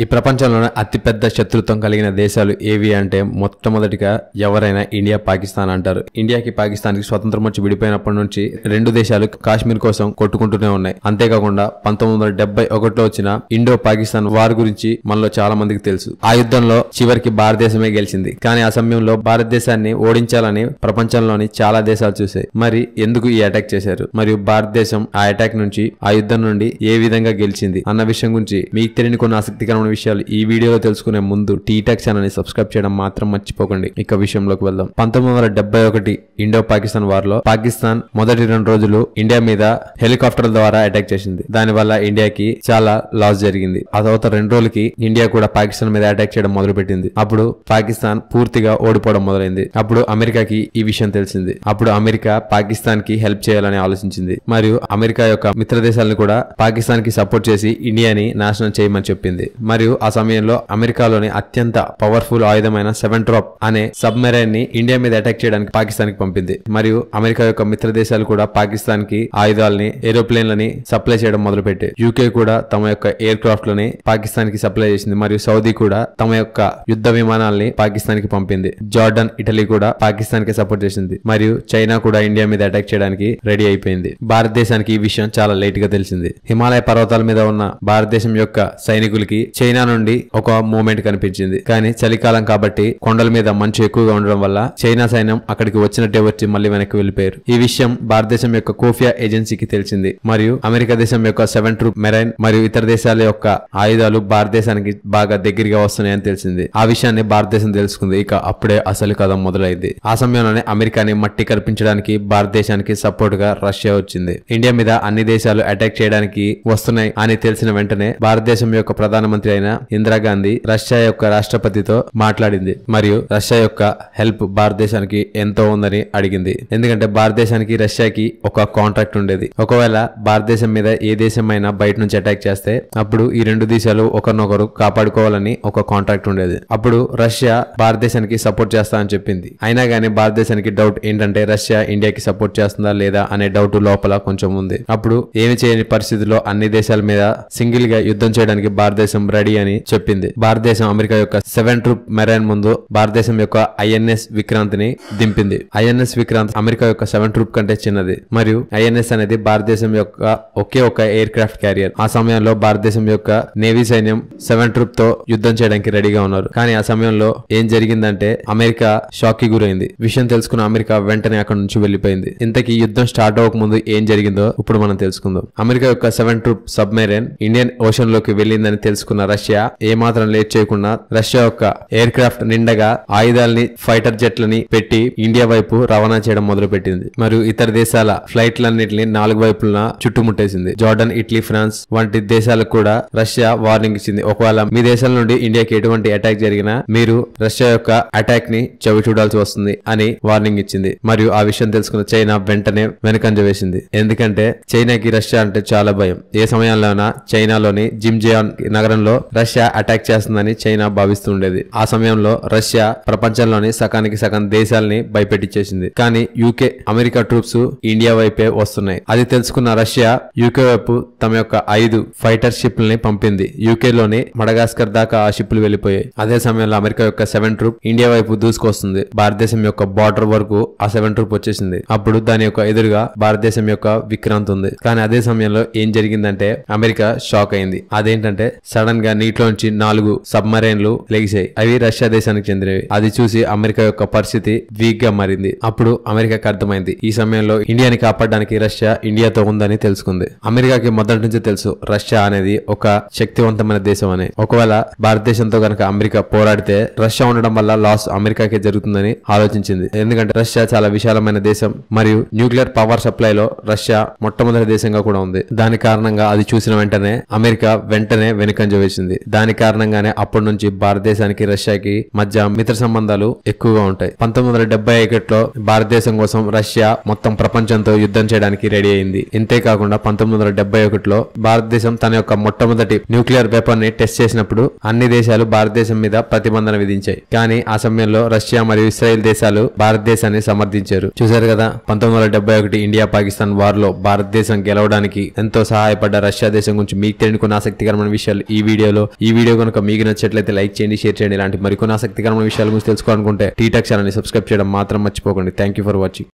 ఈ ప్రపంచంలోనే అతిపెద్ద శత్రుత్వం కలిగిన దేశాలు ఏవి అంటే మొట్టమొదటిగా ఎవరైనా ఇండియా పాకిస్తాన్ అంటారు ఇండియాకి పాకిస్తాన్కి స్వతంత్రం వచ్చి విడిపోయినప్పటి నుంచి రెండు దేశాలు కాశ్మీర్ కోసం కొట్టుకుంటూనే ఉన్నాయి అంతేకాకుండా పంతొమ్మిది వందల ఒకటిలో వచ్చిన ఇండో పాకిస్తాన్ వార్ గురించి మనలో చాలా మందికి తెలుసు ఆ యుద్ధంలో చివరికి భారతదేశమే గెలిచింది కానీ ఆ సమయంలో భారతదేశాన్ని ఓడించాలని ప్రపంచంలోని చాలా దేశాలు చూశాయి మరి ఎందుకు ఈ అటాక్ చేశారు మరియు భారతదేశం ఆ అటాక్ నుంచి ఆ యుద్ధం నుండి ఏ విధంగా గెలిచింది అన్న విషయం గురించి మీకు తెలియని కొన్ని ఆసక్తికరమైన విషయాలు ఈ వీడియోలో తెలుసుకునే ముందు టీటాక్ ఛానల్ని సబ్స్క్రైబ్ చేయడం మాత్రం మర్చిపోకండి ఇక విషయంలోకి వెళ్దాం పంతొమ్మిది వందల డెబ్బై ఒకటి ఇండో పాకిస్తాన్ వార్లో పాకిస్తాన్ మొదటి రెండు రోజులు ఇండియా మీద హెలికాప్టర్ ద్వారా అటాక్ చేసింది దానివల్ల ఇండియాకి చాలా లాస్ జరిగింది ఆ తర్వాత రెండు రోజులకి ఇండియా కూడా పాకిస్తాన్ మీద అటాక్ చేయడం మొదలుపెట్టింది అప్పుడు పాకిస్తాన్ పూర్తిగా ఓడిపోవడం మొదలైంది అప్పుడు అమెరికాకి ఈ విషయం తెలిసింది అప్పుడు అమెరికా పాకిస్తాన్ కి హెల్ప్ చేయాలని ఆలోచించింది మరియు అమెరికా యొక్క మిత్ర దేశాలను కూడా పాకిస్తాన్ కి సపోర్ట్ చేసి ఇండియాని నాశనం చేయమని చెప్పింది మరి మరియు ఆ సమయంలో అమెరికాలోని అత్యంత పవర్ఫుల్ ఆయుధమైన సెవెన్ డ్రాప్ అనే సబ్మెరైన్ ని ఇండియా మీద అటాక్ చేయడానికి పాకిస్తాన్ కి పంపింది మరియు అమెరికా యొక్క మిత్ర దేశాలు కూడా పాకిస్తాన్ కి ఆయుధాలని ఏరోప్లేన్లని సప్లై చేయడం మొదలుపెట్టి యూకే కూడా తమ యొక్క ఎయిర్ క్రాఫ్ట్ లని పాకిస్తాన్ కి సప్లై చేసింది మరియు సౌదీ కూడా తమ యొక్క యుద్ధ విమానాలని పాకిస్తాన్ కి పంపింది జార్డన్ ఇటలీ కూడా పాకిస్తాన్ కి సపోర్ట్ చేసింది మరియు చైనా కూడా ఇండియా మీద అటాక్ చేయడానికి రెడీ అయిపోయింది భారతదేశానికి ఈ విషయం చాలా లేట్ గా తెలిసింది హిమాలయ పర్వతాల మీద ఉన్న భారతదేశం యొక్క సైనికులకి చైనా చైనా నుండి ఒక మూమెంట్ కనిపించింది కానీ చలికాలం కాబట్టి కొండల మీద మంచు ఎక్కువగా ఉండడం వల్ల చైనా సైన్యం అక్కడికి వచ్చినట్టే వచ్చి మళ్ళీ వెనక్కి వెళ్ళిపోయారు ఈ విషయం భారతదేశం యొక్క కోఫియా ఏజెన్సీకి తెలిసింది మరియు అమెరికా దేశం యొక్క సెవెన్ ట్రూప్ మెరైన్ మరియు ఇతర దేశాల యొక్క ఆయుధాలు భారతదేశానికి బాగా దగ్గరగా వస్తున్నాయని తెలిసింది ఆ విషయాన్ని భారతదేశం తెలుసుకుంది ఇక అప్పుడే అసలు కథ మొదలైంది ఆ సమయంలోనే అమెరికాని మట్టి కల్పించడానికి భారతదేశానికి సపోర్ట్ గా రష్యా వచ్చింది ఇండియా మీద అన్ని దేశాలు అటాక్ చేయడానికి వస్తున్నాయి అని తెలిసిన వెంటనే భారతదేశం యొక్క ప్రధానమంత్రి అయిన ఇందిరాగాంధీ రష్యా యొక్క రాష్ట్రపతితో మాట్లాడింది మరియు రష్యా యొక్క హెల్ప్ భారతదేశానికి ఎంతో ఉందని అడిగింది ఎందుకంటే భారతదేశానికి రష్యాకి ఒక కాంట్రాక్ట్ ఉండేది ఒకవేళ భారతదేశం మీద ఏ అయినా బయట నుంచి అటాక్ చేస్తే అప్పుడు ఈ రెండు దేశాలు ఒకరినొకరు కాపాడుకోవాలని ఒక కాంట్రాక్ట్ ఉండేది అప్పుడు రష్యా భారతదేశానికి సపోర్ట్ చేస్తా అని చెప్పింది అయినా కానీ భారతదేశానికి డౌట్ ఏంటంటే రష్యా ఇండియాకి సపోర్ట్ చేస్తుందా లేదా అనే డౌట్ లోపల కొంచెం ఉంది అప్పుడు ఏమి చేయని పరిస్థితుల్లో అన్ని దేశాల మీద సింగిల్ గా యుద్ధం చేయడానికి భారతదేశం రెడీ అని చెప్పింది భారతదేశం అమెరికా యొక్క సెవెన్ ట్రూప్ మెరైన్ ముందు భారతదేశం యొక్క ఐఎన్ఎస్ విక్రాంత్ ని దింపింది ఐఎన్ఎస్ విక్రాంత్ అమెరికా యొక్క సెవెన్ ట్రూప్ కంటే చిన్నది మరియు ఐఎన్ఎస్ అనేది భారతదేశం యొక్క ఒకే ఒక ఎయిర్ క్రాఫ్ట్ క్యారియర్ ఆ సమయంలో భారతదేశం యొక్క నేవీ సైన్యం సెవెన్ ట్రూప్ తో యుద్ధం చేయడానికి రెడీగా ఉన్నారు కానీ ఆ సమయంలో ఏం జరిగిందంటే అమెరికా షాక్ కి గురైంది విషయం తెలుసుకున్న అమెరికా వెంటనే అక్కడ నుంచి వెళ్లిపోయింది ఇంతకీ యుద్ధం స్టార్ట్ అవ్వక ముందు ఏం జరిగిందో ఇప్పుడు మనం తెలుసుకుందాం అమెరికా యొక్క seven troop submarine Indian ocean లోకి వెళ్ళిందని తెలుసుకున్న రష్యా ఏమాత్రం లేట్ చేయకుండా రష్యా యొక్క ఎయిర్ క్రాఫ్ట్ నిండగా ఆయుధాలని ఫైటర్ జెట్లని పెట్టి ఇండియా వైపు రవాణా చేయడం మొదలుపెట్టింది మరియు ఇతర దేశాల ఫ్లైట్లన్నింటినీ నాలుగు వైపున చుట్టుముట్టేసింది జార్డన్ ఇటలీ ఫ్రాన్స్ వంటి దేశాలకు కూడా రష్యా వార్నింగ్ ఇచ్చింది ఒకవేళ మీ దేశాల నుండి ఇండియాకి ఎటువంటి అటాక్ జరిగినా మీరు రష్యా యొక్క అటాక్ ని చవి చూడాల్సి వస్తుంది అని వార్నింగ్ ఇచ్చింది మరియు ఆ విషయం తెలుసుకున్న చైనా వెంటనే వెనకంజ వేసింది ఎందుకంటే చైనాకి రష్యా అంటే చాలా భయం ఏ సమయంలోనా చైనాలోని జిమ్జియాన్ నగరంలో రష్యా అటాక్ చేస్తుందని చైనా భావిస్తుండేది ఆ సమయంలో రష్యా ప్రపంచంలోని సకానికి సగం దేశాలని భయపెట్టించేసింది కానీ యూకే అమెరికా ట్రూప్స్ ఇండియా వైపే వస్తున్నాయి అది తెలుసుకున్న రష్యా యూకే వైపు తమ యొక్క ఐదు ఫైటర్ షిప్లని పంపింది యూకే లోని మడగాస్కర్ దాకా ఆ షిప్లు వెళ్లిపోయాయి అదే సమయంలో అమెరికా యొక్క సెవెన్ ట్రూప్ ఇండియా వైపు దూసుకొస్తుంది భారతదేశం యొక్క బార్డర్ వరకు ఆ సెవెన్ ట్రూప్ వచ్చేసింది అప్పుడు దాని యొక్క ఎదురుగా భారతదేశం యొక్క విక్రాంత్ ఉంది కానీ అదే సమయంలో ఏం జరిగిందంటే అమెరికా షాక్ అయింది అదేంటంటే సడన్ గా వేగంగా నీటిలోంచి నాలుగు సబ్మరైన్లు లెగిశాయి అవి రష్యా దేశానికి చెందినవి అది చూసి అమెరికా యొక్క పరిస్థితి వీక్ గా మారింది అప్పుడు అమెరికాకి అర్థమైంది ఈ సమయంలో ఇండియాని కాపాడడానికి రష్యా ఇండియాతో ఉందని తెలుసుకుంది అమెరికాకి మొదటి నుంచి తెలుసు రష్యా అనేది ఒక శక్తివంతమైన దేశం అని ఒకవేళ భారతదేశంతో కనుక అమెరికా పోరాడితే రష్యా ఉండడం వల్ల లాస్ అమెరికాకే జరుగుతుందని ఆలోచించింది ఎందుకంటే రష్యా చాలా విశాలమైన దేశం మరియు న్యూక్లియర్ పవర్ సప్లైలో రష్యా మొట్టమొదటి దేశంగా కూడా ఉంది దాని కారణంగా అది చూసిన వెంటనే అమెరికా వెంటనే వెనుకంజ వేసింది చేసింది దాని కారణంగానే అప్పటి నుంచి భారతదేశానికి రష్యాకి మధ్య మిత్ర సంబంధాలు ఎక్కువగా ఉంటాయి పంతొమ్మిది వందల ఒకటిలో భారతదేశం కోసం రష్యా మొత్తం ప్రపంచంతో యుద్ధం చేయడానికి రెడీ అయింది ఇంతేకాకుండా పంతొమ్మిది వందల ఒకటిలో భారతదేశం తన యొక్క మొట్టమొదటి న్యూక్లియర్ వెపన్ ని టెస్ట్ చేసినప్పుడు అన్ని దేశాలు భారతదేశం మీద ప్రతిబంధన విధించాయి కానీ ఆ సమయంలో రష్యా మరియు ఇస్రాయెల్ దేశాలు భారతదేశాన్ని సమర్థించారు చూసారు కదా పంతొమ్మిది వందల ఒకటి ఇండియా పాకిస్తాన్ వార్ లో భారతదేశం గెలవడానికి ఎంతో సహాయపడ్డ రష్యా దేశం గురించి మీకు తెలుసుకున్న ఆసక్తికరమైన విషయాలు ఈ వీడియో వీడియోలో ఈ వీడియో కనుక మీకు నచ్చినట్లయితే లైక్ చేయండి షేర్ చేయండి ఇలాంటి మరికొన్ని ఆసక్తికరమైన విషయాల గురించి తెలుసుకోవాలనుకుంటే టీ ఛానల్ని సబ్స్క్రైబ్ చేయడం మాత్రం మర్చిపోకండి థ్యాంక్ ఫర్ వాచింగ్